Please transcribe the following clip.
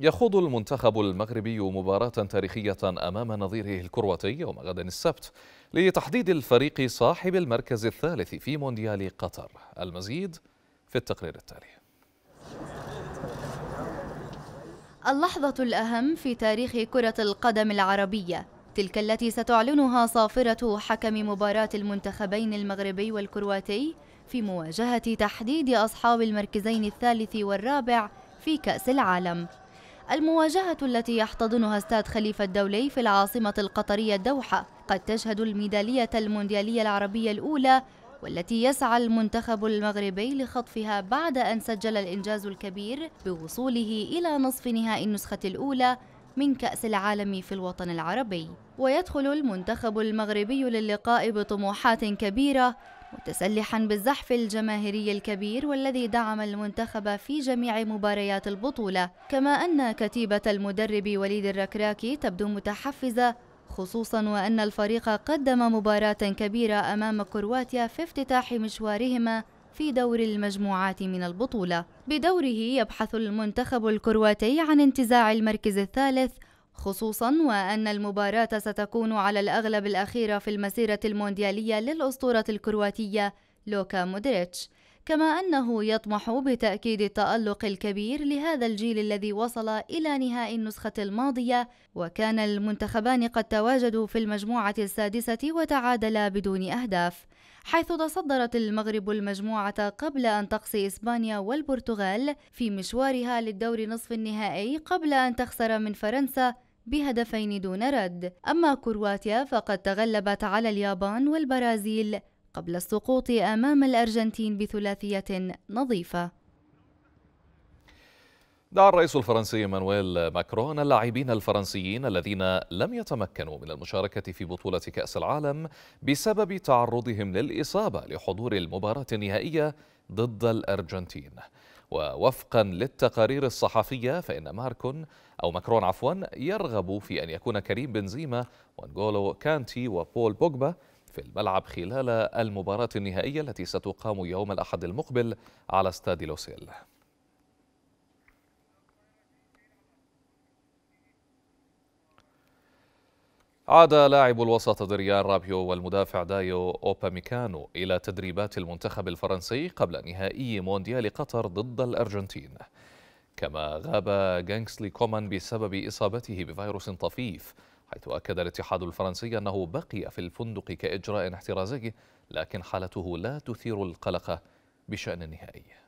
يخوض المنتخب المغربي مباراة تاريخية أمام نظيره الكرواتي يوم غد السبت لتحديد الفريق صاحب المركز الثالث في مونديال قطر المزيد في التقرير التالي اللحظة الأهم في تاريخ كرة القدم العربية تلك التي ستعلنها صافرة حكم مباراة المنتخبين المغربي والكرواتي في مواجهة تحديد أصحاب المركزين الثالث والرابع في كأس العالم المواجهة التي يحتضنها استاد خليفة الدولي في العاصمة القطرية الدوحة قد تشهد الميدالية المونديالية العربية الأولى والتي يسعى المنتخب المغربي لخطفها بعد أن سجل الإنجاز الكبير بوصوله إلى نصف نهائي النسخة الأولى من كأس العالم في الوطن العربي ويدخل المنتخب المغربي للقاء بطموحات كبيرة متسلحا بالزحف الجماهيري الكبير والذي دعم المنتخب في جميع مباريات البطولة كما أن كتيبة المدرب وليد الركراكي تبدو متحفزة خصوصا وأن الفريق قدم مباراة كبيرة أمام كرواتيا في افتتاح مشوارهما في دور المجموعات من البطولة بدوره يبحث المنتخب الكرواتي عن انتزاع المركز الثالث خصوصا وأن المباراة ستكون على الأغلب الأخيرة في المسيرة المونديالية للأسطورة الكرواتية لوكا مودريتش كما أنه يطمح بتأكيد التألق الكبير لهذا الجيل الذي وصل إلى نهائي النسخة الماضية وكان المنتخبان قد تواجدوا في المجموعة السادسة وتعادلا بدون أهداف حيث تصدرت المغرب المجموعة قبل أن تقصي إسبانيا والبرتغال في مشوارها للدور نصف النهائي قبل أن تخسر من فرنسا بهدفين دون رد أما كرواتيا فقد تغلبت على اليابان والبرازيل قبل السقوط أمام الأرجنتين بثلاثية نظيفة دعا الرئيس الفرنسي مانويل ماكرون اللاعبين الفرنسيين الذين لم يتمكنوا من المشاركة في بطولة كأس العالم بسبب تعرضهم للإصابة لحضور المباراة النهائية ضد الأرجنتين ووفقا للتقارير الصحفية فإن ماركون أو ماكرون عفوا يرغب في أن يكون كريم بنزيما وانجولو كانتي وبول بوجبا في الملعب خلال المباراة النهائية التي ستقام يوم الأحد المقبل على استاد لوسيل عاد لاعب الوسط دريان رابيو والمدافع دايو أوباميكانو إلى تدريبات المنتخب الفرنسي قبل نهائي مونديال قطر ضد الأرجنتين كما غاب جانكسلي كومان بسبب إصابته بفيروس طفيف حيث أكد الاتحاد الفرنسي أنه بقي في الفندق كإجراء احترازي لكن حالته لا تثير القلق بشأن النهائي